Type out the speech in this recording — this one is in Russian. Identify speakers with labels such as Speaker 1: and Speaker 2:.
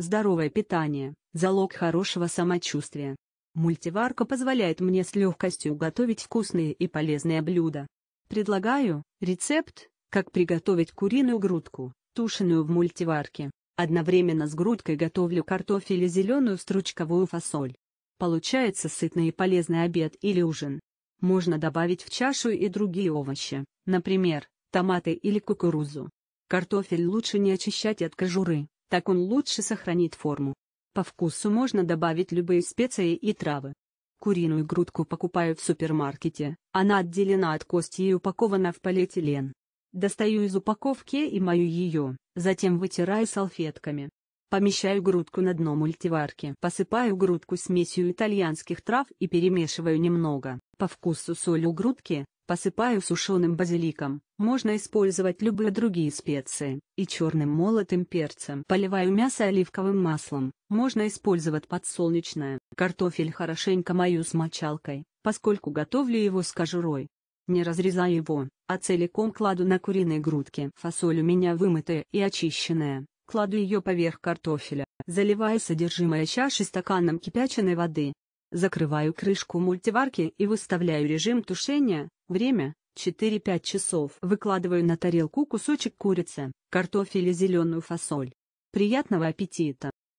Speaker 1: Здоровое питание – залог хорошего самочувствия. Мультиварка позволяет мне с легкостью готовить вкусные и полезные блюда. Предлагаю рецепт, как приготовить куриную грудку, тушеную в мультиварке. Одновременно с грудкой готовлю картофель и зеленую стручковую фасоль. Получается сытный и полезный обед или ужин. Можно добавить в чашу и другие овощи, например, томаты или кукурузу. Картофель лучше не очищать от кожуры, так он лучше сохранит форму. По вкусу можно добавить любые специи и травы. Куриную грудку покупаю в супермаркете, она отделена от кости и упакована в полиэтилен. Достаю из упаковки и мою ее, затем вытираю салфетками. Помещаю грудку на дно мультиварки. Посыпаю грудку смесью итальянских трав и перемешиваю немного. По вкусу солью грудки, посыпаю сушеным базиликом. Можно использовать любые другие специи. И черным молотым перцем. Поливаю мясо оливковым маслом. Можно использовать подсолнечное. Картофель хорошенько мою с мочалкой, поскольку готовлю его с кожурой. Не разрезаю его, а целиком кладу на куриные грудки. Фасоль у меня вымытая и очищенная. Кладу ее поверх картофеля, заливая содержимое чаши стаканом кипяченой воды. Закрываю крышку мультиварки и выставляю режим тушения, время 4-5 часов. Выкладываю на тарелку кусочек курицы, картофель и зеленую фасоль. Приятного аппетита!